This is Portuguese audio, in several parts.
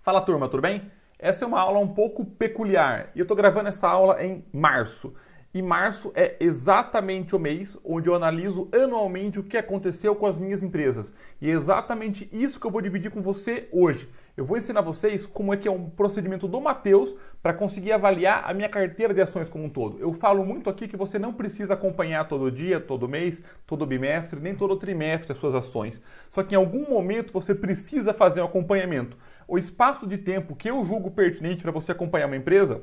Fala turma, tudo bem? Essa é uma aula um pouco peculiar e eu estou gravando essa aula em março. E março é exatamente o mês onde eu analiso anualmente o que aconteceu com as minhas empresas. E é exatamente isso que eu vou dividir com você hoje. Eu vou ensinar vocês como é que é um procedimento do Mateus para conseguir avaliar a minha carteira de ações como um todo. Eu falo muito aqui que você não precisa acompanhar todo dia, todo mês, todo bimestre, nem todo trimestre as suas ações. Só que em algum momento você precisa fazer um acompanhamento. O espaço de tempo que eu julgo pertinente para você acompanhar uma empresa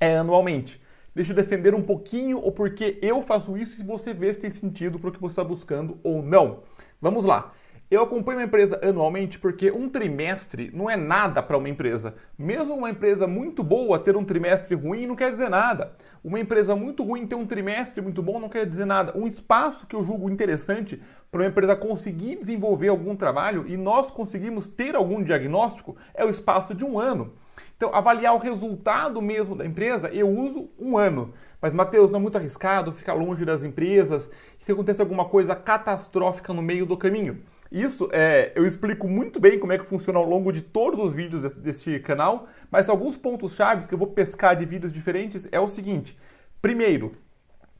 é anualmente. Deixa eu defender um pouquinho o porquê eu faço isso e você vê se tem sentido para o que você está buscando ou não. Vamos lá. Eu acompanho uma empresa anualmente porque um trimestre não é nada para uma empresa. Mesmo uma empresa muito boa ter um trimestre ruim não quer dizer nada. Uma empresa muito ruim ter um trimestre muito bom não quer dizer nada. Um espaço que eu julgo interessante para uma empresa conseguir desenvolver algum trabalho e nós conseguimos ter algum diagnóstico é o espaço de um ano. Então, avaliar o resultado mesmo da empresa, eu uso um ano. Mas, Matheus, não é muito arriscado ficar longe das empresas? se acontecer alguma coisa catastrófica no meio do caminho? Isso é, eu explico muito bem como é que funciona ao longo de todos os vídeos deste canal, mas alguns pontos chaves que eu vou pescar de vídeos diferentes é o seguinte. Primeiro,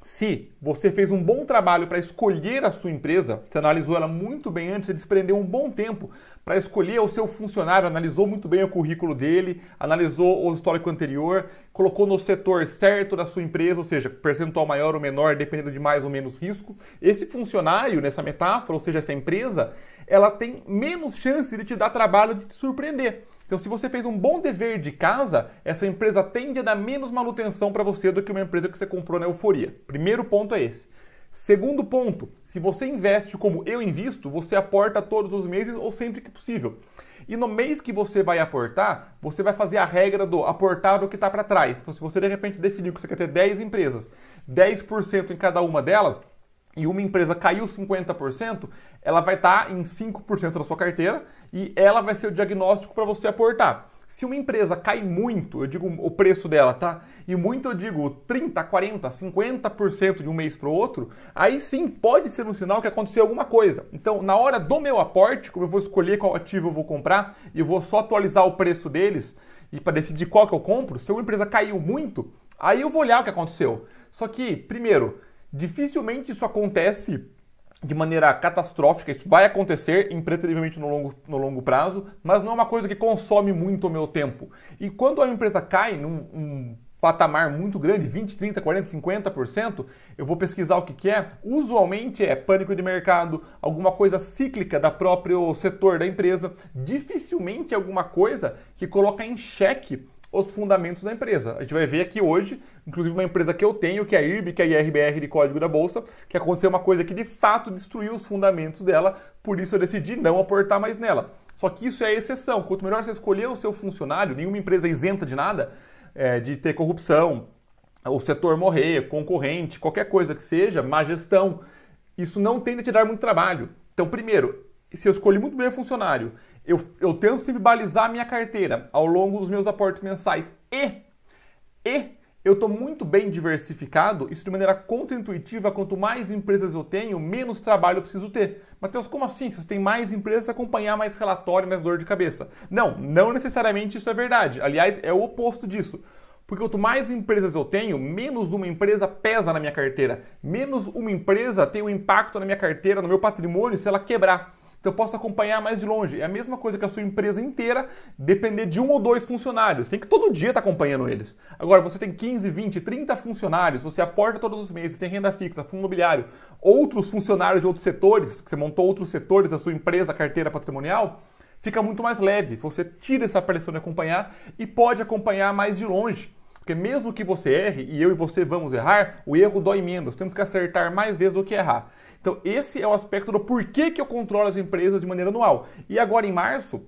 se você fez um bom trabalho para escolher a sua empresa, você analisou ela muito bem antes, você desprendeu um bom tempo para escolher o seu funcionário, analisou muito bem o currículo dele, analisou o histórico anterior, colocou no setor certo da sua empresa, ou seja, percentual maior ou menor, dependendo de mais ou menos risco. Esse funcionário, nessa metáfora, ou seja, essa empresa, ela tem menos chance de te dar trabalho de te surpreender. Então, se você fez um bom dever de casa, essa empresa tende a dar menos manutenção para você do que uma empresa que você comprou na euforia. Primeiro ponto é esse. Segundo ponto, se você investe como eu invisto, você aporta todos os meses ou sempre que possível. E no mês que você vai aportar, você vai fazer a regra do aportar o que está para trás. Então, se você de repente definir que você quer ter 10 empresas, 10% em cada uma delas, e uma empresa caiu 50%, ela vai estar tá em 5% da sua carteira e ela vai ser o diagnóstico para você aportar. Se uma empresa cai muito, eu digo o preço dela, tá? E muito eu digo 30, 40, 50% de um mês para o outro, aí sim pode ser um sinal que aconteceu alguma coisa. Então, na hora do meu aporte, como eu vou escolher qual ativo eu vou comprar e vou só atualizar o preço deles e para decidir qual que eu compro, se uma empresa caiu muito, aí eu vou olhar o que aconteceu. Só que, primeiro, Dificilmente isso acontece de maneira catastrófica, isso vai acontecer impreterivelmente no longo, no longo prazo, mas não é uma coisa que consome muito o meu tempo. E quando a empresa cai num um patamar muito grande, 20, 30, 40, 50%, eu vou pesquisar o que, que é. Usualmente é pânico de mercado, alguma coisa cíclica da próprio setor da empresa, dificilmente é alguma coisa que coloca em xeque os fundamentos da empresa. A gente vai ver aqui hoje, inclusive uma empresa que eu tenho, que é a IRB, que é a IRBR de código da bolsa, que aconteceu uma coisa que de fato destruiu os fundamentos dela, por isso eu decidi não aportar mais nela. Só que isso é exceção. Quanto melhor você escolher o seu funcionário, nenhuma empresa isenta de nada, é, de ter corrupção, o setor morrer, concorrente, qualquer coisa que seja, má gestão, isso não tende a te dar muito trabalho. Então, primeiro, se eu escolhi muito bem o funcionário eu, eu tento sempre balizar a minha carteira ao longo dos meus aportes mensais. E, e eu estou muito bem diversificado, isso de maneira contraintuitiva, quanto mais empresas eu tenho, menos trabalho eu preciso ter. Matheus, como assim? Se você tem mais empresas, acompanhar mais relatório, mais dor de cabeça. Não, não necessariamente isso é verdade. Aliás, é o oposto disso. Porque quanto mais empresas eu tenho, menos uma empresa pesa na minha carteira. Menos uma empresa tem um impacto na minha carteira, no meu patrimônio, se ela quebrar. Então eu posso acompanhar mais de longe. É a mesma coisa que a sua empresa inteira depender de um ou dois funcionários. Tem que todo dia estar tá acompanhando eles. Agora, você tem 15, 20, 30 funcionários, você aporta todos os meses, tem renda fixa, fundo imobiliário, outros funcionários de outros setores, que você montou outros setores da sua empresa, carteira patrimonial, fica muito mais leve. Você tira essa pressão de acompanhar e pode acompanhar mais de longe. Porque mesmo que você erre, e eu e você vamos errar, o erro dói menos. Temos que acertar mais vezes do que errar. Então, esse é o aspecto do porquê que eu controlo as empresas de maneira anual. E agora, em março,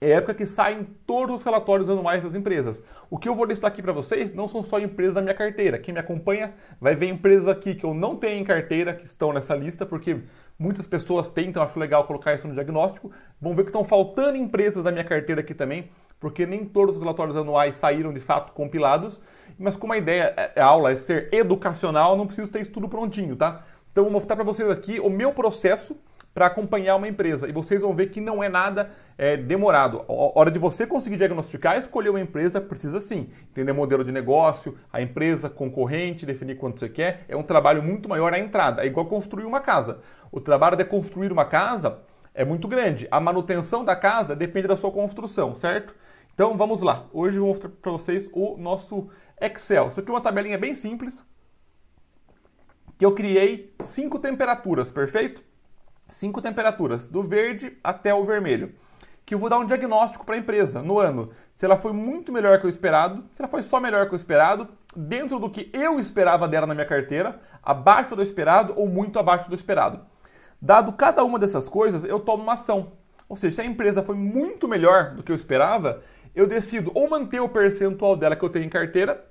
é época que saem todos os relatórios anuais das empresas. O que eu vou listar aqui para vocês não são só empresas da minha carteira. Quem me acompanha vai ver empresas aqui que eu não tenho em carteira, que estão nessa lista, porque muitas pessoas têm, então acho legal colocar isso no diagnóstico. Vão ver que estão faltando empresas da minha carteira aqui também, porque nem todos os relatórios anuais saíram de fato compilados. Mas como a ideia, a é, é aula é ser educacional, não preciso ter isso tudo prontinho, tá? Então, eu vou mostrar para vocês aqui o meu processo para acompanhar uma empresa. E vocês vão ver que não é nada é, demorado. A hora de você conseguir diagnosticar e escolher uma empresa, precisa sim entender modelo de negócio, a empresa, concorrente, definir quanto você quer. É um trabalho muito maior a entrada. É igual construir uma casa. O trabalho de construir uma casa é muito grande. A manutenção da casa depende da sua construção, certo? Então vamos lá. Hoje eu vou mostrar para vocês o nosso Excel. Isso aqui é uma tabelinha bem simples que eu criei cinco temperaturas, perfeito? Cinco temperaturas, do verde até o vermelho, que eu vou dar um diagnóstico para a empresa no ano. Se ela foi muito melhor que o esperado, se ela foi só melhor que o esperado, dentro do que eu esperava dela na minha carteira, abaixo do esperado ou muito abaixo do esperado. Dado cada uma dessas coisas, eu tomo uma ação. Ou seja, se a empresa foi muito melhor do que eu esperava, eu decido ou manter o percentual dela que eu tenho em carteira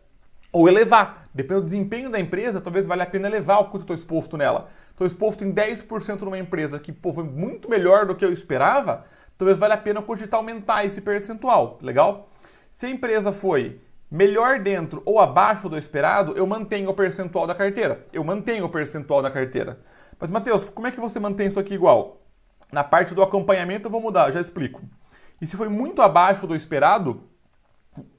ou elevar. Dependendo do desempenho da empresa, talvez valha a pena elevar o quanto eu estou exposto nela. Estou exposto em 10% numa empresa que pô, foi muito melhor do que eu esperava, talvez valha a pena cogitar aumentar esse percentual, legal? Se a empresa foi melhor dentro ou abaixo do esperado, eu mantenho o percentual da carteira. Eu mantenho o percentual da carteira. Mas, Matheus, como é que você mantém isso aqui igual? Na parte do acompanhamento eu vou mudar, já explico. E se foi muito abaixo do esperado,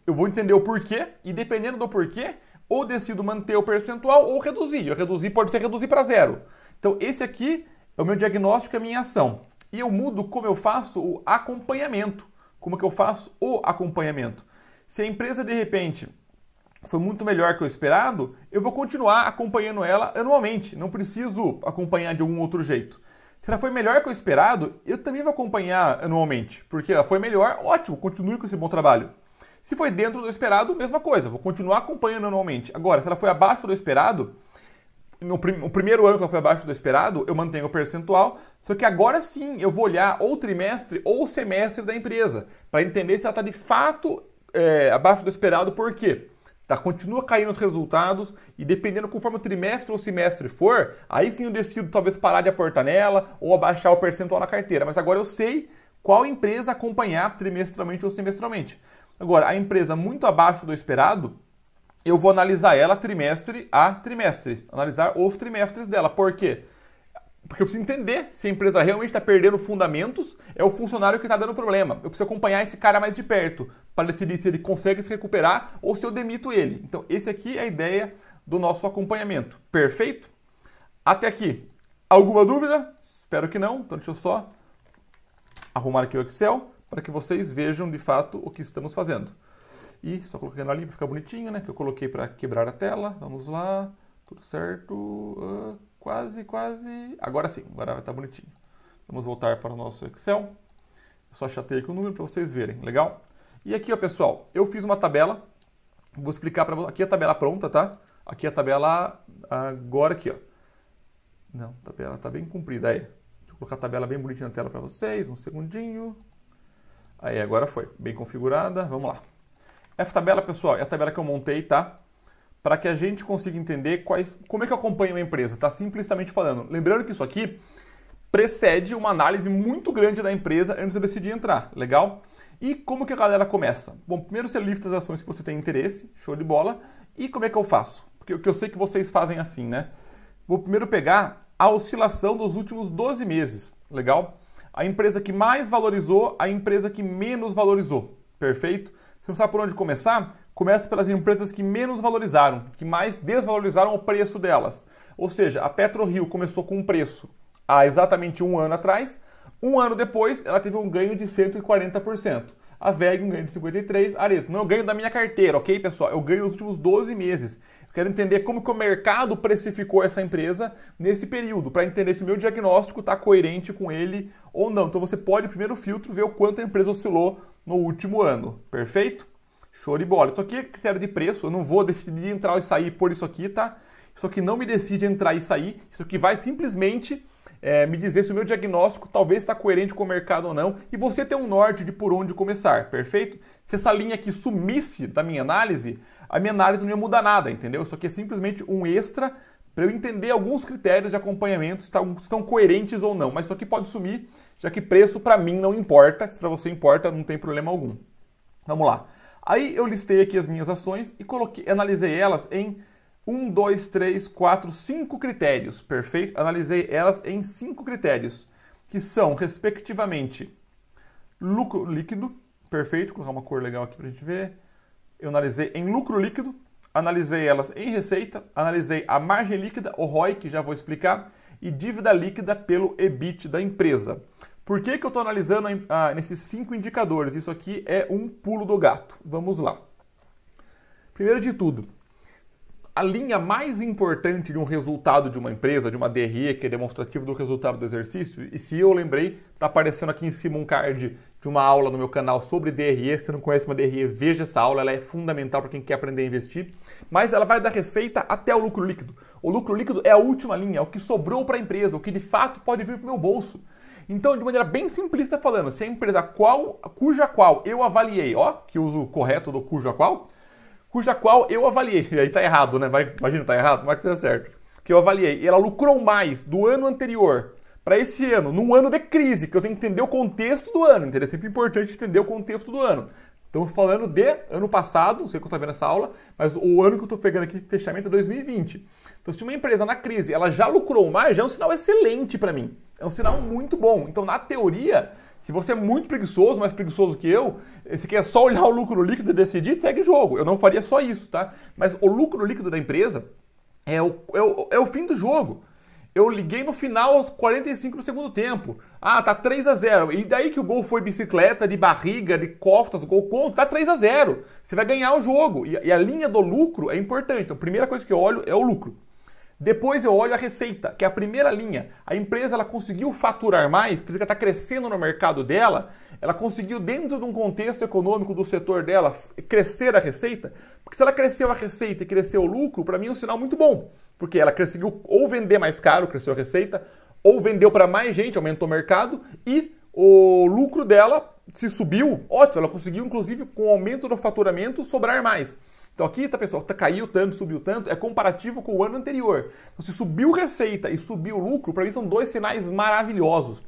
eu vou entender o porquê e dependendo do porquê, ou decido manter o percentual ou reduzir. Eu reduzir pode ser reduzir para zero. Então esse aqui é o meu diagnóstico e é a minha ação. E eu mudo como eu faço o acompanhamento. Como que eu faço o acompanhamento? Se a empresa de repente foi muito melhor que o esperado, eu vou continuar acompanhando ela anualmente. Não preciso acompanhar de algum outro jeito. Se ela foi melhor que o esperado, eu também vou acompanhar anualmente. Porque ela foi melhor, ótimo, continue com esse bom trabalho. Se foi dentro do esperado, mesma coisa, vou continuar acompanhando anualmente. Agora, se ela foi abaixo do esperado, no prim primeiro ano que ela foi abaixo do esperado, eu mantenho o percentual, só que agora sim eu vou olhar ou trimestre ou semestre da empresa, para entender se ela está de fato é, abaixo do esperado, por quê? Tá, continua caindo os resultados e dependendo conforme o trimestre ou semestre for, aí sim eu decido talvez parar de aportar nela ou abaixar o percentual na carteira. Mas agora eu sei qual empresa acompanhar trimestralmente ou semestralmente. Agora, a empresa muito abaixo do esperado, eu vou analisar ela trimestre a trimestre, analisar os trimestres dela. Por quê? Porque eu preciso entender se a empresa realmente está perdendo fundamentos, é o funcionário que está dando problema. Eu preciso acompanhar esse cara mais de perto para decidir se ele consegue se recuperar ou se eu demito ele. Então, esse aqui é a ideia do nosso acompanhamento. Perfeito? Até aqui. Alguma dúvida? Espero que não. Então, deixa eu só arrumar aqui o Excel para que vocês vejam de fato o que estamos fazendo. E só colocando ali para ficar bonitinho, né? Que eu coloquei para quebrar a tela. Vamos lá. Tudo certo. Uh, quase, quase. Agora sim, agora vai estar tá bonitinho. Vamos voltar para o nosso Excel. Eu só chatei aqui o número para vocês verem, legal? E aqui, ó, pessoal, eu fiz uma tabela. Vou explicar para vocês. Aqui a tabela pronta, tá? Aqui a tabela agora aqui, ó. Não, a tabela tá bem comprida aí. Deixa eu colocar a tabela bem bonitinha na tela para vocês, um segundinho. Aí, agora foi. Bem configurada, vamos lá. Essa tabela, pessoal, é a tabela que eu montei, tá? Para que a gente consiga entender quais, como é que eu acompanho uma empresa, tá? Simplesmente falando. Lembrando que isso aqui precede uma análise muito grande da empresa antes de eu decidir entrar, legal? E como que a galera começa? Bom, primeiro você lista as ações que você tem interesse, show de bola. E como é que eu faço? Porque o que eu sei é que vocês fazem assim, né? Vou primeiro pegar a oscilação dos últimos 12 meses, legal? a empresa que mais valorizou, a empresa que menos valorizou. Perfeito? Você não sabe por onde começar? Começa pelas empresas que menos valorizaram, que mais desvalorizaram o preço delas. Ou seja, a Rio começou com um preço há exatamente um ano atrás, um ano depois ela teve um ganho de 140% a VEG ganho de 53, Arezo. Não, eu ganho da minha carteira, ok, pessoal? Eu ganho nos últimos 12 meses. Eu quero entender como que o mercado precificou essa empresa nesse período, para entender se o meu diagnóstico está coerente com ele ou não. Então você pode, primeiro filtro, ver o quanto a empresa oscilou no último ano, perfeito? Show de bola. Isso aqui é critério de preço, eu não vou decidir entrar e sair por isso aqui, tá? Isso aqui não me decide entrar e sair, isso aqui vai simplesmente é, me dizer se o meu diagnóstico talvez está coerente com o mercado ou não e você ter um norte de por onde começar, perfeito? Se essa linha aqui sumisse da minha análise, a minha análise não ia mudar nada, entendeu? Isso aqui é simplesmente um extra para eu entender alguns critérios de acompanhamento tá se estão coerentes ou não. Mas isso aqui pode sumir, já que preço para mim não importa, se para você importa, não tem problema algum. Vamos lá. Aí eu listei aqui as minhas ações e coloquei, analisei elas em um, dois, três, quatro, cinco critérios, perfeito? Analisei elas em cinco critérios, que são, respectivamente, lucro líquido, perfeito? Vou colocar uma cor legal aqui para a gente ver. Eu analisei em lucro líquido, analisei elas em receita, analisei a margem líquida, o ROI, que já vou explicar, e dívida líquida pelo EBIT da empresa. Por que, que eu estou analisando ah, nesses cinco indicadores? Isso aqui é um pulo do gato. Vamos lá. Primeiro de tudo, a linha mais importante de um resultado de uma empresa, de uma DRE, que é demonstrativo do resultado do exercício, e se eu lembrei, está aparecendo aqui em cima um card de uma aula no meu canal sobre DRE. Se não conhece uma DRE, veja essa aula, ela é fundamental para quem quer aprender a investir. Mas ela vai da receita até o lucro líquido. O lucro líquido é a última linha, é o que sobrou para a empresa, o que de fato pode vir para o meu bolso. Então, de maneira bem simplista falando, se a empresa qual, cuja qual eu avaliei, ó, que uso correto do cuja qual, cuja qual eu avaliei. Aí tá errado, né? Vai, imagina, tá errado, mas que seja certo. Que eu avaliei. E ela lucrou mais do ano anterior para esse ano, num ano de crise, que eu tenho que entender o contexto do ano, entendeu? É sempre importante entender o contexto do ano. Estamos falando de ano passado, não sei quando está vendo essa aula, mas o ano que eu estou pegando aqui, fechamento é 2020. Então, se uma empresa na crise ela já lucrou mais, já é um sinal excelente para mim. É um sinal muito bom. Então, na teoria, se você é muito preguiçoso, mais preguiçoso que eu, eh, se quer só olhar o lucro líquido e decidir, segue o jogo. Eu não faria só isso, tá? Mas o lucro líquido da empresa é o, é o, é o fim do jogo. Eu liguei no final aos 45 do segundo tempo. Ah, tá 3 a 0 E daí que o gol foi bicicleta, de barriga, de costas, gol contra, tá 3 a 0 Você vai ganhar o jogo. E, e a linha do lucro é importante. Então, a primeira coisa que eu olho é o lucro. Depois eu olho a receita, que é a primeira linha. A empresa ela conseguiu faturar mais, porque está crescendo no mercado dela, ela conseguiu, dentro de um contexto econômico do setor dela, crescer a receita. Porque se ela cresceu a receita e cresceu o lucro, para mim é um sinal muito bom. Porque ela conseguiu ou vender mais caro, cresceu a receita, ou vendeu para mais gente, aumentou o mercado, e o lucro dela se subiu, ótimo, ela conseguiu, inclusive, com o aumento do faturamento, sobrar mais. Então aqui, tá pessoal, tá, caiu tanto, subiu tanto, é comparativo com o ano anterior. Então, se subiu receita e subiu lucro, para mim são dois sinais maravilhosos.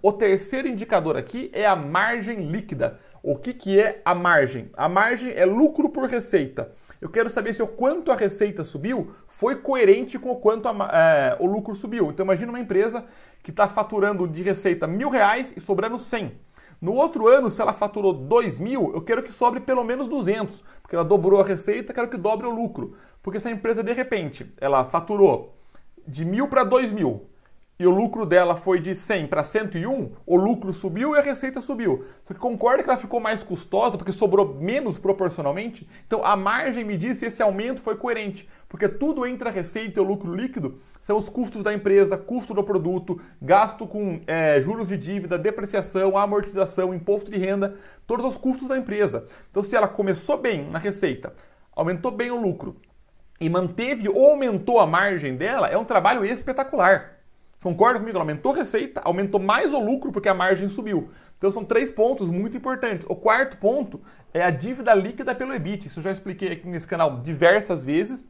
O terceiro indicador aqui é a margem líquida. O que, que é a margem? A margem é lucro por receita. Eu quero saber se o quanto a receita subiu foi coerente com o quanto a, é, o lucro subiu. Então imagina uma empresa que está faturando de receita mil reais e sobrando cem. No outro ano, se ela faturou 2 mil, eu quero que sobre pelo menos 200, porque ela dobrou a receita, quero que dobre o lucro. Porque se a empresa, de repente, ela faturou de mil para 2 mil, e o lucro dela foi de 100 para 101, o lucro subiu e a receita subiu. Só que concorda que ela ficou mais custosa porque sobrou menos proporcionalmente? Então a margem me diz se esse aumento foi coerente, porque tudo entre a receita e o lucro líquido são os custos da empresa, custo do produto, gasto com é, juros de dívida, depreciação, amortização, imposto de renda, todos os custos da empresa. Então se ela começou bem na receita, aumentou bem o lucro e manteve ou aumentou a margem dela, é um trabalho espetacular. Concorda comigo? aumentou a receita, aumentou mais o lucro porque a margem subiu. Então são três pontos muito importantes. O quarto ponto é a dívida líquida pelo EBIT. Isso eu já expliquei aqui nesse canal diversas vezes,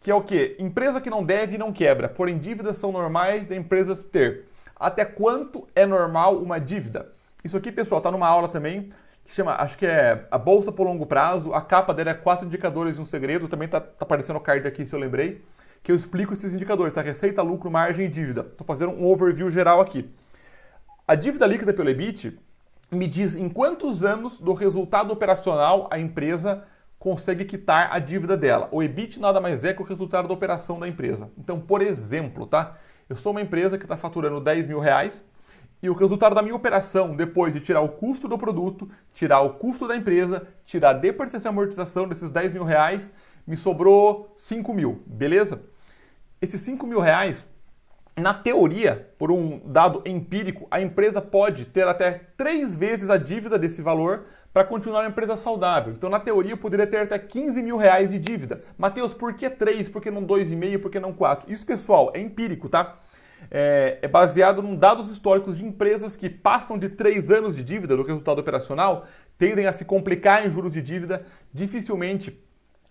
que é o que? Empresa que não deve e não quebra, porém dívidas são normais da empresa ter. Até quanto é normal uma dívida? Isso aqui, pessoal, tá numa aula também que chama, acho que é a bolsa por longo prazo. A capa dela é quatro indicadores e um segredo. Também está tá aparecendo o card aqui se eu lembrei que eu explico esses indicadores, tá? Receita, lucro, margem e dívida. Estou fazendo um overview geral aqui. A dívida líquida pelo EBIT me diz em quantos anos do resultado operacional a empresa consegue quitar a dívida dela. O EBIT nada mais é que o resultado da operação da empresa. Então, por exemplo, tá? Eu sou uma empresa que está faturando 10 mil reais e o resultado da minha operação, depois de tirar o custo do produto, tirar o custo da empresa, tirar a depreciação e amortização desses 10 mil reais, me sobrou 5 mil, beleza? Esses 5 mil reais, na teoria, por um dado empírico, a empresa pode ter até três vezes a dívida desse valor para continuar uma empresa saudável. Então, na teoria, eu poderia ter até 15 mil reais de dívida. Mateus, por que 3? Por que não 2,5? Por que não 4? Isso, pessoal, é empírico, tá? É, é baseado em dados históricos de empresas que passam de 3 anos de dívida do resultado operacional, tendem a se complicar em juros de dívida, dificilmente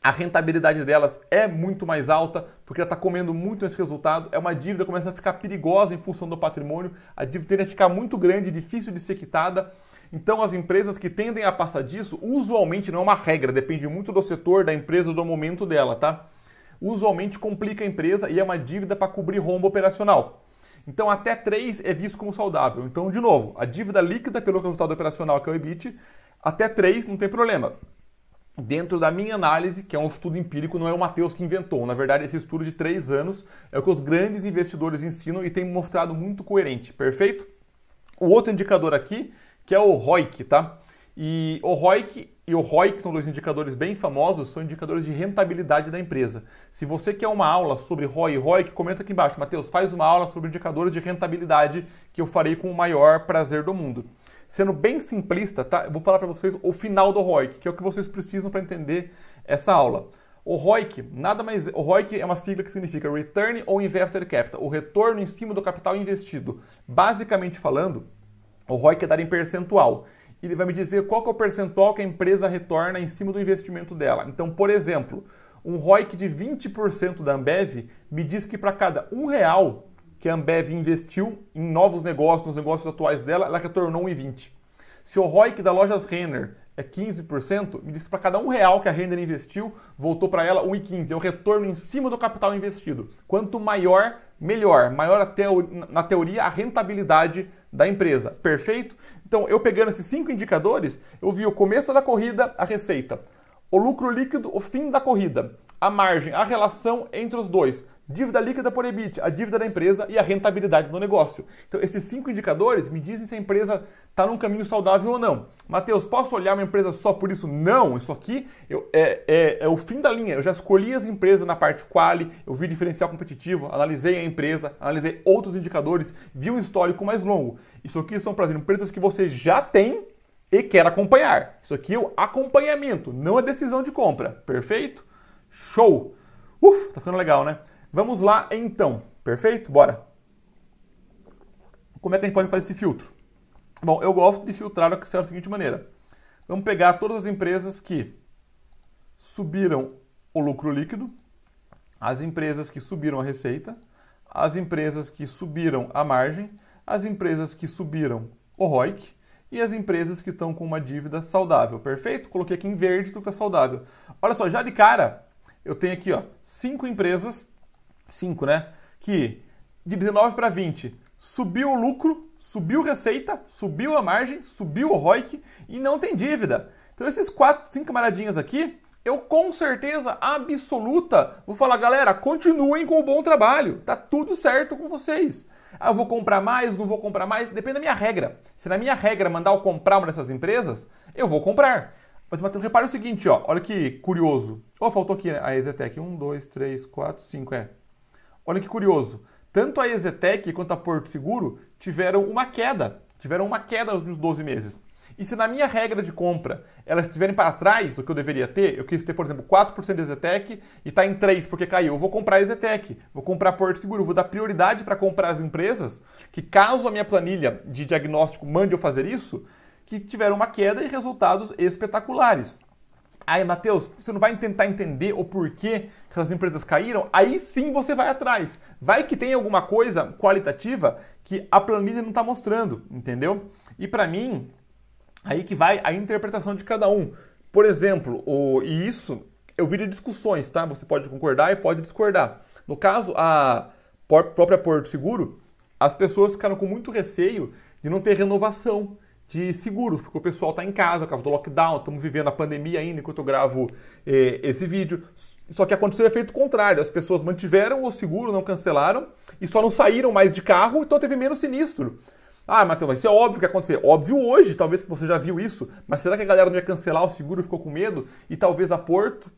a rentabilidade delas é muito mais alta, porque ela está comendo muito esse resultado. É uma dívida que começa a ficar perigosa em função do patrimônio, a dívida tende a ficar muito grande, difícil de ser quitada. Então, as empresas que tendem a passar disso, usualmente não é uma regra, depende muito do setor, da empresa, do momento dela, tá? Usualmente complica a empresa e é uma dívida para cobrir rombo operacional. Então, até 3 é visto como saudável. Então, de novo, a dívida líquida pelo resultado operacional, que é o EBIT, até 3 não tem problema dentro da minha análise, que é um estudo empírico, não é o Matheus que inventou. Na verdade, esse estudo de três anos é o que os grandes investidores ensinam e tem mostrado muito coerente, perfeito? O outro indicador aqui, que é o ROIC, tá? E o ROIC e o ROIC que são dois indicadores bem famosos, são indicadores de rentabilidade da empresa. Se você quer uma aula sobre ROI e ROIC, comenta aqui embaixo. Matheus, faz uma aula sobre indicadores de rentabilidade que eu farei com o maior prazer do mundo sendo bem simplista, tá? Eu vou falar para vocês o final do ROIC, que é o que vocês precisam para entender essa aula. O ROIC, nada mais, o ROIC é uma sigla que significa Return on Invested Capital, o retorno em cima do capital investido. Basicamente falando, o ROIC é dado em percentual. Ele vai me dizer qual é o percentual que a empresa retorna em cima do investimento dela. Então, por exemplo, um ROIC de 20% da Ambev me diz que para cada um real que a Ambev investiu em novos negócios, nos negócios atuais dela, ela retornou 1,20. Se o ROIC da Lojas Renner é 15%, me diz que para cada um real que a Renner investiu, voltou para ela 1,15. É o retorno em cima do capital investido. Quanto maior, melhor. Maior, na teoria, a rentabilidade da empresa. Perfeito? Então, eu pegando esses cinco indicadores, eu vi o começo da corrida, a receita. O lucro líquido, o fim da corrida. A margem, a relação entre os dois dívida líquida por EBIT, a dívida da empresa e a rentabilidade do negócio. Então, esses cinco indicadores me dizem se a empresa está num caminho saudável ou não. Matheus, posso olhar uma empresa só por isso? Não, isso aqui eu, é, é, é, o fim da linha. Eu já escolhi as empresas na parte quali, eu vi diferencial competitivo, analisei a empresa, analisei outros indicadores, vi um histórico mais longo. Isso aqui são para as empresas que você já tem e quer acompanhar. Isso aqui é o acompanhamento, não a é decisão de compra. Perfeito? Show! Uf, tá ficando legal, né? Vamos lá então, perfeito? Bora! Como é que a gente pode fazer esse filtro? Bom, eu gosto de filtrar da seguinte maneira. Vamos pegar todas as empresas que subiram o lucro líquido, as empresas que subiram a receita, as empresas que subiram a margem, as empresas que subiram o ROIC e as empresas que estão com uma dívida saudável, perfeito? Coloquei aqui em verde tudo que está saudável. Olha só, já de cara, eu tenho aqui ó, cinco empresas 5, né? Que de 19 para 20 subiu o lucro, subiu a receita, subiu a margem, subiu o ROIC e não tem dívida. Então esses quatro, cinco camaradinhas aqui, eu com certeza absoluta vou falar, galera, continuem com o bom trabalho, tá tudo certo com vocês. Ah, vou comprar mais, não vou comprar mais, depende da minha regra. Se na minha regra mandar eu comprar uma dessas empresas, eu vou comprar. Mas, repare o seguinte, ó, olha que curioso. oh, faltou aqui né? a Exetec. 1, 2, 3, 4, 5, é. Olha que curioso. Tanto a Exetec quanto a Porto Seguro tiveram uma queda. Tiveram uma queda nos últimos 12 meses. E se na minha regra de compra elas estiverem para trás do que eu deveria ter, eu quis ter, por exemplo, 4% de Exetec e está em 3% porque caiu, eu vou comprar a Zetec, vou comprar Porto Seguro, vou dar prioridade para comprar as empresas que, caso a minha planilha de diagnóstico mande eu fazer isso, que tiveram uma queda e resultados espetaculares. Aí, Matheus, você não vai tentar entender o porquê que essas empresas caíram? Aí sim você vai atrás. Vai que tem alguma coisa qualitativa que a planilha não está mostrando, entendeu? E para mim, aí que vai a interpretação de cada um. Por exemplo, o, e isso eu vi de discussões, tá? Você pode concordar e pode discordar. No caso, a própria Porto Seguro, as pessoas ficaram com muito receio de não ter renovação de seguros, porque o pessoal está em casa, por causa do lockdown, estamos vivendo a pandemia ainda enquanto eu gravo eh, esse vídeo. Só que aconteceu o efeito contrário, as pessoas mantiveram o seguro, não cancelaram, e só não saíram mais de carro, então teve menos sinistro. Ah, Matheus, isso é óbvio que aconteceu, acontecer. Óbvio hoje, talvez que você já viu isso, mas será que a galera não ia cancelar o seguro, ficou com medo? E talvez a Porto,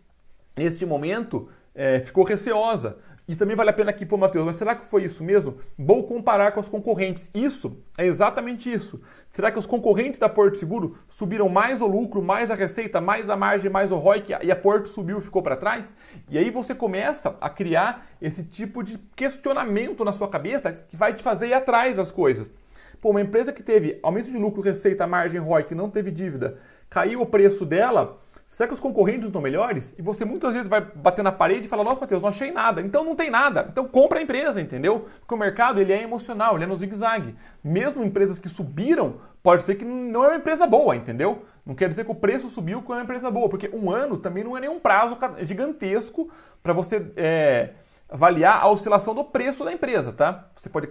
neste momento, é, ficou receosa. E também vale a pena aqui, pô, Matheus, mas será que foi isso mesmo? Vou comparar com os concorrentes. Isso é exatamente isso. Será que os concorrentes da Porto Seguro subiram mais o lucro, mais a receita, mais a margem, mais o ROIC e a Porto subiu e ficou para trás? E aí você começa a criar esse tipo de questionamento na sua cabeça que vai te fazer ir atrás das coisas. Pô, uma empresa que teve aumento de lucro, receita, margem, ROIC, não teve dívida, caiu o preço dela, será que os concorrentes estão melhores? E você muitas vezes vai bater na parede e falar nossa, Matheus, não achei nada. Então não tem nada. Então compra a empresa, entendeu? Porque o mercado ele é emocional, ele é no zigue-zague. Mesmo empresas que subiram, pode ser que não é uma empresa boa, entendeu? Não quer dizer que o preço subiu que é uma empresa boa, porque um ano também não é nenhum prazo gigantesco para você... É avaliar a oscilação do preço da empresa, tá? Você pode,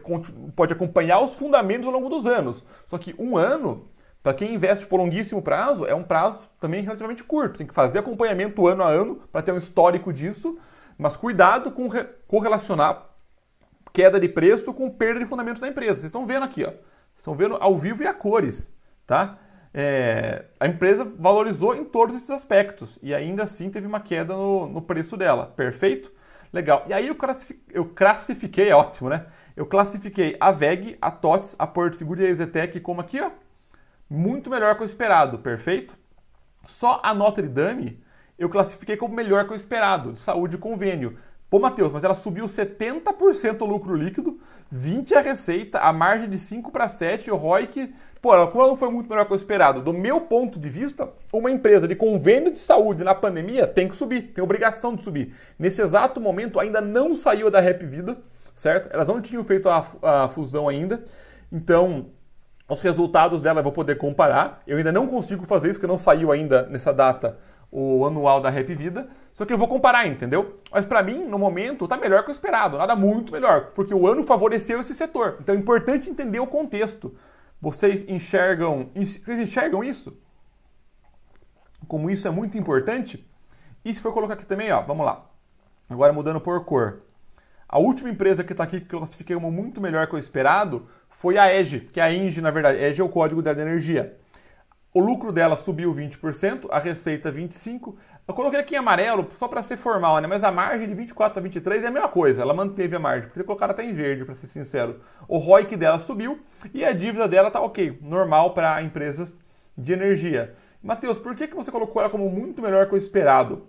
pode acompanhar os fundamentos ao longo dos anos. Só que um ano para quem investe por longuíssimo prazo, é um prazo também relativamente curto. Tem que fazer acompanhamento ano a ano para ter um histórico disso, mas cuidado com correlacionar queda de preço com perda de fundamentos da empresa. Vocês estão vendo aqui, ó. Vocês estão vendo ao vivo e a cores, tá? É, a empresa valorizou em todos esses aspectos e ainda assim teve uma queda no, no preço dela, perfeito? Legal. E aí eu, eu classifiquei, é ótimo, né? Eu classifiquei a VEG, a TOTS, a Porto Seguro e a EZTEC como aqui, ó, muito melhor que o esperado, perfeito? Só a Notre Dame eu classifiquei como melhor que o esperado, de saúde e convênio. Pô, Matheus, mas ela subiu 70% o lucro líquido, 20% a receita, a margem de 5 para 7, o ROIC. Pô, ela, como ela não foi muito melhor que o esperado, do meu ponto de vista, uma empresa de convênio de saúde na pandemia tem que subir, tem obrigação de subir. Nesse exato momento, ainda não saiu da Rap Vida, certo? Elas não tinham feito a, a fusão ainda. Então, os resultados dela eu vou poder comparar. Eu ainda não consigo fazer isso, porque não saiu ainda nessa data o anual da Rap Vida. Só que eu vou comparar, entendeu? Mas para mim, no momento, tá melhor que o esperado. Nada muito melhor, porque o ano favoreceu esse setor. Então é importante entender o contexto. Vocês enxergam, vocês enxergam isso? Como isso é muito importante? E se for colocar aqui também, ó, vamos lá. Agora mudando por cor. A última empresa que está aqui que classifiquei como muito melhor que o esperado foi a EGE, que é a ENGE, na verdade. EGE é o código da energia. O lucro dela subiu 20%, a receita 25%. Eu coloquei aqui em amarelo só para ser formal, né? Mas a margem de 24 a 23 é a mesma coisa. Ela manteve a margem, porque colocaram até em verde, para ser sincero. O ROIC dela subiu e a dívida dela tá ok, normal para empresas de energia. Matheus, por que, que você colocou ela como muito melhor que o esperado?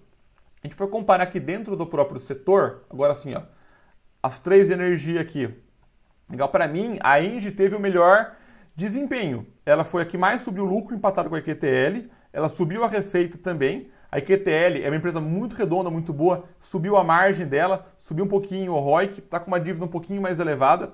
A gente foi comparar aqui dentro do próprio setor, agora assim, ó, as três energias aqui, Legal, para mim, a Engie teve o melhor desempenho. Ela foi a que mais subiu o lucro, empatado com a EQTL. Ela subiu a receita também. A EQTL é uma empresa muito redonda, muito boa, subiu a margem dela, subiu um pouquinho o ROIC, está com uma dívida um pouquinho mais elevada.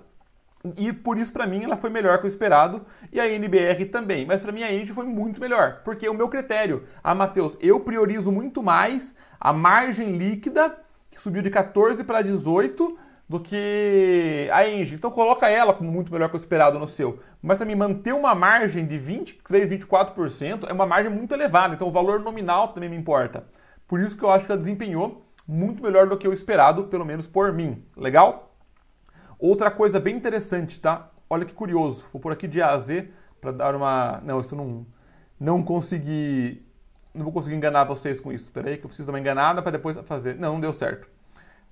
E por isso, para mim, ela foi melhor que o esperado e a NBR também. Mas para mim, a Engie foi muito melhor, porque é o meu critério, ah, Matheus, eu priorizo muito mais a margem líquida, que subiu de 14 para 18, do que a Engie. Então coloca ela como muito melhor que o esperado no seu. Mas também manter uma margem de 23, 24% é uma margem muito elevada. Então o valor nominal também me importa. Por isso que eu acho que ela desempenhou muito melhor do que o esperado, pelo menos por mim. Legal? Outra coisa bem interessante, tá? Olha que curioso. Vou por aqui de A a Z para dar uma... Não, isso não... Não consegui... Não vou conseguir enganar vocês com isso. Espera aí que eu preciso dar uma enganada para depois fazer. Não, não deu certo.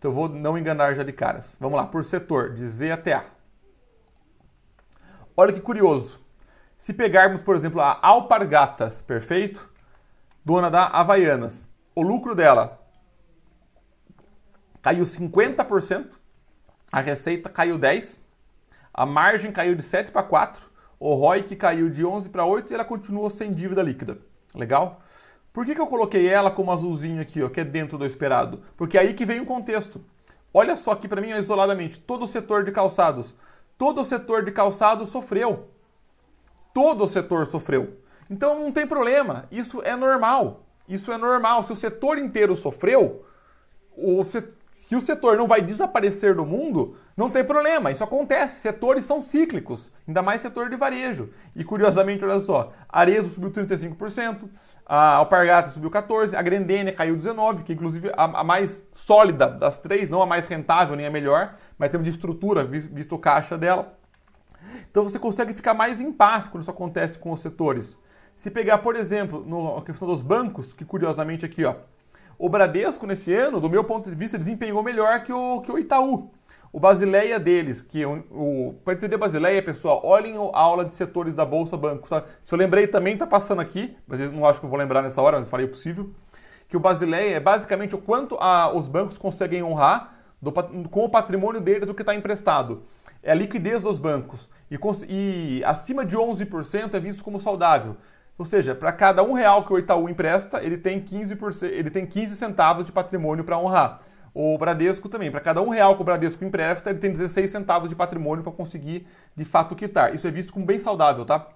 Então eu vou não enganar já de caras. Vamos lá, por setor, de Z até A. Olha que curioso. Se pegarmos, por exemplo, a Alpargatas, perfeito? Dona da Havaianas. O lucro dela caiu 50%, a receita caiu 10%, a margem caiu de 7 para 4%, o ROI que caiu de 11 para 8% e ela continuou sem dívida líquida. Legal? Por que, que eu coloquei ela como azulzinho aqui, ó, que é dentro do esperado? Porque é aí que vem o contexto. Olha só aqui para mim, isoladamente, todo o setor de calçados. Todo o setor de calçados sofreu. Todo o setor sofreu. Então não tem problema, isso é normal. Isso é normal. Se o setor inteiro sofreu, o setor se o setor não vai desaparecer do mundo, não tem problema, isso acontece. Setores são cíclicos, ainda mais setor de varejo. E curiosamente, olha só, Arezo subiu 35%, a Alpargata subiu 14, a Grendene caiu 19, que inclusive a, a, mais sólida das três, não a mais rentável nem a melhor, mas temos de estrutura, visto, visto caixa dela. Então você consegue ficar mais em paz quando isso acontece com os setores. Se pegar, por exemplo, no, a questão dos bancos, que curiosamente aqui, ó, o Bradesco nesse ano, do meu ponto de vista, desempenhou melhor que o, que o Itaú. O Basileia deles, que é o, o para entender Basileia, pessoal, olhem a aula de setores da Bolsa Banco. Tá? Se eu lembrei também, está passando aqui, mas eu não acho que eu vou lembrar nessa hora, mas farei o é possível. Que o Basileia é basicamente o quanto a, os bancos conseguem honrar do, com o patrimônio deles o que está emprestado. É a liquidez dos bancos. E, e acima de 11% é visto como saudável. Ou seja, para cada um real que o Itaú empresta, ele tem 15%, ele tem 15 centavos de patrimônio para honrar. O Bradesco também, para cada um real que o Bradesco empresta, ele tem 16 centavos de patrimônio para conseguir de fato quitar. Isso é visto como bem saudável, tá?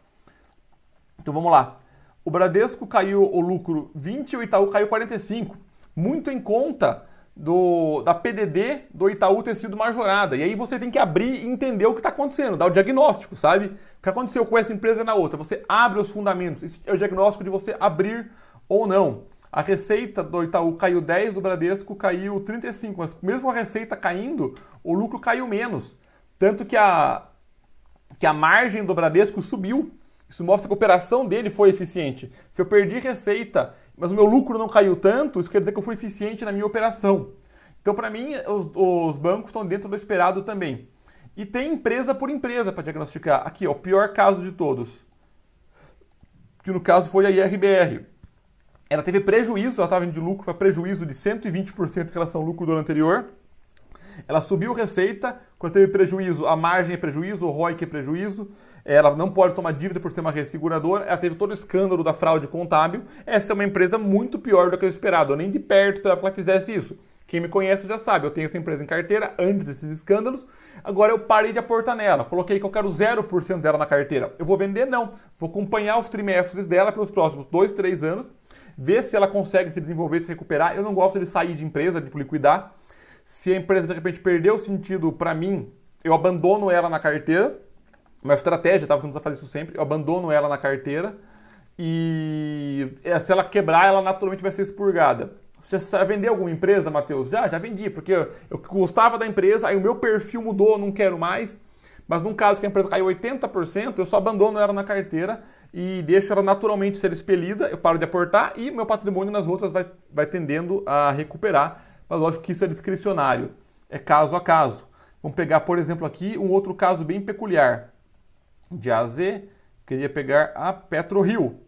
Então vamos lá. O Bradesco caiu o lucro 20 e o Itaú caiu 45. Muito em conta do, da PDD do Itaú ter sido majorada. E aí você tem que abrir e entender o que está acontecendo, dar o diagnóstico, sabe? O que aconteceu com essa empresa e na outra. Você abre os fundamentos. Isso é o diagnóstico de você abrir ou não. A receita do Itaú caiu 10, do Bradesco caiu 35, mas mesmo a receita caindo, o lucro caiu menos. Tanto que a, que a margem do Bradesco subiu. Isso mostra que a operação dele foi eficiente. Se eu perdi receita, mas o meu lucro não caiu tanto, isso quer dizer que eu fui eficiente na minha operação. Então, para mim, os, os bancos estão dentro do esperado também. E tem empresa por empresa para diagnosticar. Aqui, ó, o pior caso de todos. Que no caso foi a IRBR ela teve prejuízo, ela estava indo de lucro para prejuízo de 120% em relação ao lucro do ano anterior. Ela subiu receita, quando teve prejuízo, a margem é prejuízo, o ROIC é prejuízo. Ela não pode tomar dívida por ser uma resseguradora. Ela teve todo o escândalo da fraude contábil. Essa é uma empresa muito pior do que eu esperado Eu nem de perto esperava que ela fizesse isso. Quem me conhece já sabe, eu tenho essa empresa em carteira antes desses escândalos. Agora eu parei de aportar nela. Coloquei que eu quero 0% dela na carteira. Eu vou vender? Não. Vou acompanhar os trimestres dela pelos próximos 2, 3 anos ver se ela consegue se desenvolver, se recuperar. Eu não gosto de sair de empresa, de liquidar. Se a empresa de repente perdeu o sentido para mim, eu abandono ela na carteira. Uma estratégia, tá? Você não precisa fazer isso sempre. Eu abandono ela na carteira e é, se ela quebrar, ela naturalmente vai ser expurgada. Você já vendeu alguma empresa, Matheus? Já, já vendi, porque eu, gostava da empresa, aí o meu perfil mudou, não quero mais. Mas num caso que a empresa caiu 80%, eu só abandono ela na carteira e deixo ela naturalmente ser expelida, eu paro de aportar e meu patrimônio nas outras vai, vai tendendo a recuperar. Mas lógico que isso é discricionário, é caso a caso. Vamos pegar, por exemplo, aqui um outro caso bem peculiar. De A a Z, queria pegar a petro Rio.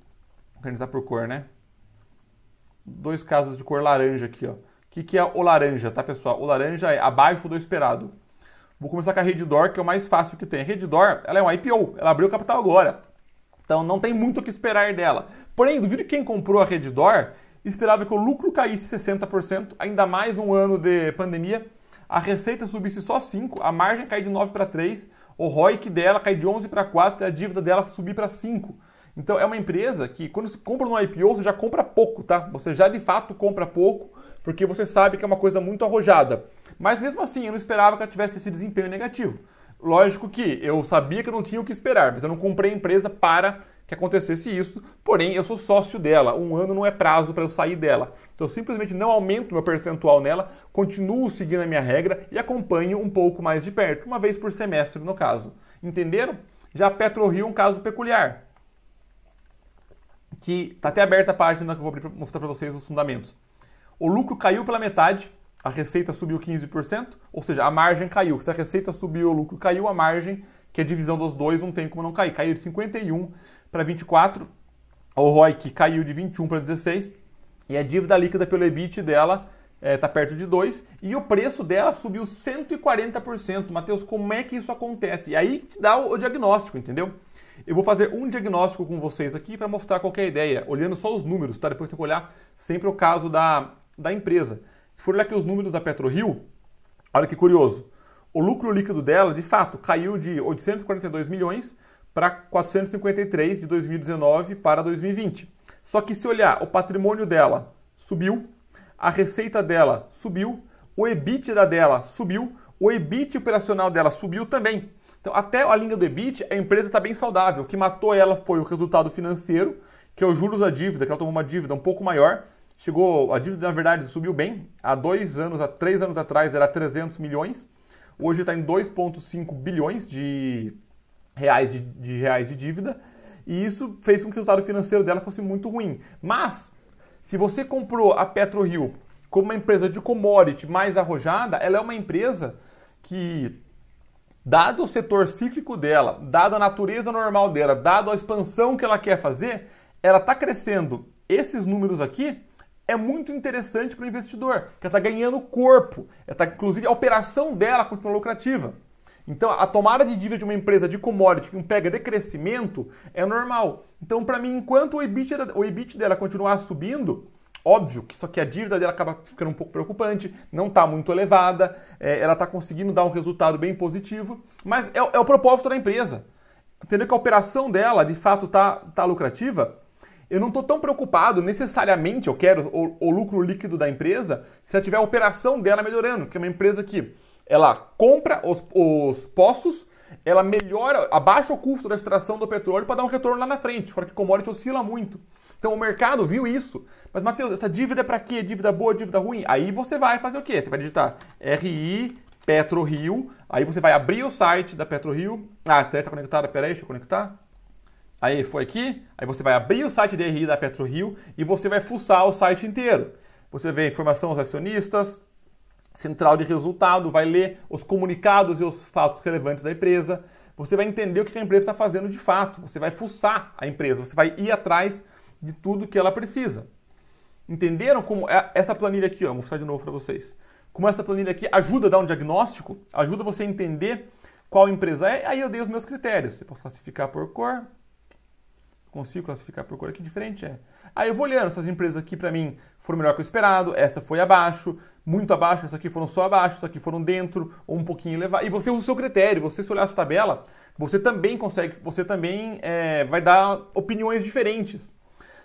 Organizar por cor, né? Dois casos de cor laranja aqui, ó. O que, que é o laranja, tá, pessoal? O laranja é abaixo do esperado. Vou começar com a Reddor, que é o mais fácil que tem. A Reddor, ela é um IPO, ela abriu capital agora. Então não tem muito o que esperar dela. Porém, duvido que quem comprou a Redditor esperava que o lucro caísse 60%, ainda mais num ano de pandemia. A receita subisse só 5%, a margem cai de 9 para 3%, o ROIC dela cai de 11 para 4% e a dívida dela subir para 5%. Então é uma empresa que quando você compra no IPO, você já compra pouco, tá? Você já de fato compra pouco, porque você sabe que é uma coisa muito arrojada. Mas mesmo assim, eu não esperava que ela tivesse esse desempenho negativo. Lógico que eu sabia que eu não tinha o que esperar, mas eu não comprei a empresa para que acontecesse isso, porém eu sou sócio dela, um ano não é prazo para eu sair dela. Então eu simplesmente não aumento meu percentual nela, continuo seguindo a minha regra e acompanho um pouco mais de perto, uma vez por semestre no caso. Entenderam? Já PetroRio é um caso peculiar, que está até aberta a página que eu vou mostrar para vocês os fundamentos. O lucro caiu pela metade, a receita subiu 15%, ou seja, a margem caiu. Se a receita subiu, o lucro caiu, a margem, que é a divisão dos dois, não tem como não cair. Caiu de 51 para 24, o que caiu de 21 para 16, e a dívida líquida pelo EBIT dela está eh, é, perto de 2, e o preço dela subiu 140%. Matheus, como é que isso acontece? E aí te dá o, o diagnóstico, entendeu? Eu vou fazer um diagnóstico com vocês aqui para mostrar qualquer é ideia, olhando só os números, tá? Depois tem que olhar sempre o caso da, da empresa. Se for olhar aqui os números da PetroRio, olha que curioso. O lucro líquido dela, de fato, caiu de 842 milhões para 453 de 2019 para 2020. Só que se olhar, o patrimônio dela subiu, a receita dela subiu, o EBITDA dela subiu, o EBIT operacional dela subiu também. Então, até a linha do EBIT, a empresa está bem saudável. O que matou ela foi o resultado financeiro, que é os juros da dívida, que ela tomou uma dívida um pouco maior, Chegou, a dívida na verdade subiu bem. Há dois anos, há três anos atrás era 300 milhões. Hoje está em 2,5 bilhões de reais de, de reais de dívida. E isso fez com que o estado financeiro dela fosse muito ruim. Mas, se você comprou a PetroRio como uma empresa de commodity mais arrojada, ela é uma empresa que, dado o setor cíclico dela, dada a natureza normal dela, dado a expansão que ela quer fazer, ela está crescendo esses números aqui é muito interessante para o investidor, que está ganhando corpo, tá, inclusive a operação dela continua lucrativa. Então, a tomada de dívida de uma empresa de commodity que um pega de crescimento é normal. Então, para mim, enquanto o EBIT, o EBIT dela continuar subindo, óbvio que só que a dívida dela acaba ficando um pouco preocupante, não está muito elevada, é, ela está conseguindo dar um resultado bem positivo, mas é, é o propósito da empresa. Entender que a operação dela, de fato, está tá lucrativa, eu não estou tão preocupado necessariamente, eu quero o, o, lucro líquido da empresa, se ela tiver a operação dela melhorando, que é uma empresa que ela compra os, os poços, ela melhora, abaixa o custo da extração do petróleo para dar um retorno lá na frente, fora que commodity oscila muito. Então o mercado viu isso. Mas, Matheus, essa dívida é para quê? Dívida boa, dívida ruim? Aí você vai fazer o quê? Você vai digitar RI PetroRio, aí você vai abrir o site da PetroRio. Ah, até tá, está conectada, peraí, deixa eu conectar. Aí foi aqui, aí você vai abrir o site DRI da PetroRio e você vai fuçar o site inteiro. Você vê informação aos acionistas, central de resultado, vai ler os comunicados e os fatos relevantes da empresa. Você vai entender o que a empresa está fazendo de fato. Você vai fuçar a empresa, você vai ir atrás de tudo que ela precisa. Entenderam como é essa planilha aqui, ó, vou mostrar de novo para vocês. Como essa planilha aqui ajuda a dar um diagnóstico, ajuda você a entender qual empresa é. Aí eu dei os meus critérios. Você pode classificar por cor, consigo classificar por cor aqui, é diferente é. Aí eu vou olhando, essas empresas aqui para mim foram melhor que o esperado, essa foi abaixo, muito abaixo, essa aqui foram só abaixo, essa aqui foram dentro, ou um pouquinho elevado. E você usa o seu critério, você se olhar essa tabela, você também consegue, você também é, vai dar opiniões diferentes.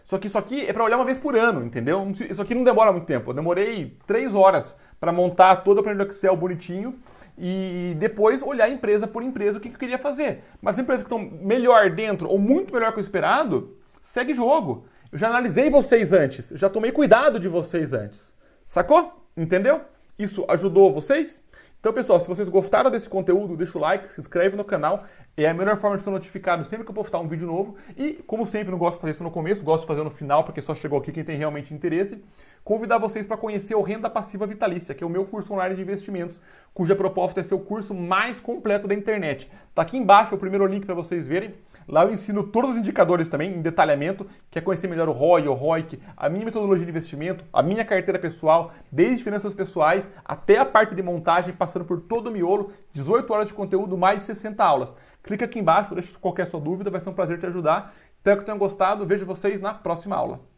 Só que isso aqui é para olhar uma vez por ano, entendeu? Isso aqui não demora muito tempo. Eu demorei três horas para montar todo o planilha Excel bonitinho e depois olhar empresa por empresa o que, que eu queria fazer. Mas empresas que estão melhor dentro ou muito melhor que o esperado, segue jogo. Eu já analisei vocês antes, já tomei cuidado de vocês antes. Sacou? Entendeu? Isso ajudou vocês? Então, pessoal, se vocês gostaram desse conteúdo, deixa o like, se inscreve no canal. É a melhor forma de ser notificado sempre que eu postar um vídeo novo. E, como sempre, não gosto de fazer isso no começo, gosto de fazer no final, porque só chegou aqui quem tem realmente interesse. Convidar vocês para conhecer o Renda Passiva Vitalícia, que é o meu curso online de investimentos, cuja proposta é ser o curso mais completo da internet. Está aqui embaixo é o primeiro link para vocês verem. Lá eu ensino todos os indicadores também, em detalhamento, que é conhecer melhor o ROI, o ROIC, a minha metodologia de investimento, a minha carteira pessoal, desde finanças pessoais até a parte de montagem, passando por todo o miolo, 18 horas de conteúdo, mais de 60 aulas. Clica aqui embaixo, deixa qualquer sua dúvida, vai ser um prazer te ajudar. Espero que tenham gostado, vejo vocês na próxima aula.